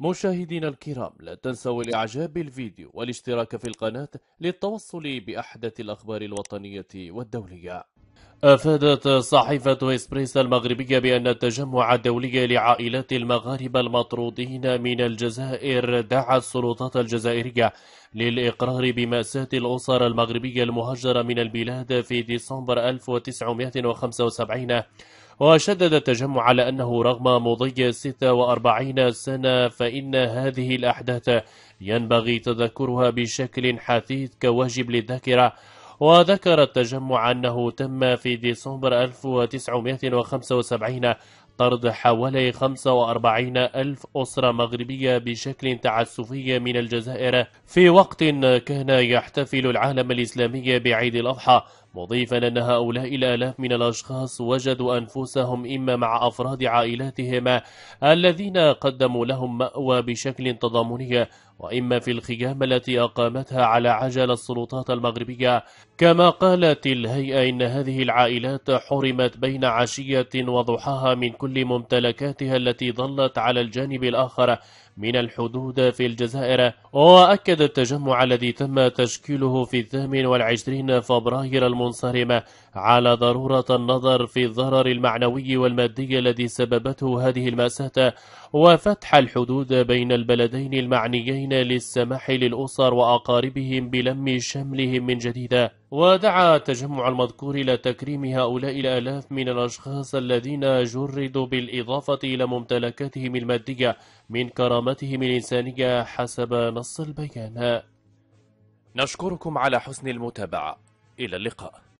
مشاهدينا الكرام لا تنسوا الاعجاب بالفيديو والاشتراك في القناة للتوصل بأحدث الأخبار الوطنية والدولية أفادت صحيفة إسبريس المغربية بأن التجمع الدولي لعائلات المغاربة المطرودين من الجزائر دعا السلطات الجزائرية للإقرار بمأساة الأسر المغربية المهجرة من البلاد في ديسمبر 1975 وشدد التجمع على أنه رغم مضي 46 سنة فإن هذه الأحداث ينبغي تذكرها بشكل حثيث كواجب للذاكرة وذكر التجمع أنه تم في ديسمبر 1975 طرد حوالي 45 ألف أسرة مغربية بشكل تعسفي من الجزائر في وقت كان يحتفل العالم الإسلامي بعيد الأضحى مضيفا أن هؤلاء الآلاف من الأشخاص وجدوا أنفسهم إما مع أفراد عائلاتهم الذين قدموا لهم مأوى بشكل تضامني وإما في الخيام التي أقامتها على عجل السلطات المغربية كما قالت الهيئة إن هذه العائلات حرمت بين عشية وضحاها من كل ممتلكاتها التي ظلت على الجانب الآخر من الحدود في الجزائر وأكد التجمع الذي تم تشكيله في الثامن والعشرين فبراير المنصرم على ضرورة النظر في الضرر المعنوي والمادي الذي سببته هذه المأساة وفتح الحدود بين البلدين المعنيين للسماح للأسر وأقاربهم بلم شملهم من جديد ودعا تجمع المذكور إلى تكريم هؤلاء الآلاف من الأشخاص الذين جردوا بالإضافة إلى ممتلكاتهم المادية من كرامتهم الإنسانية حسب نص البيان نشكركم على حسن المتابعة إلى اللقاء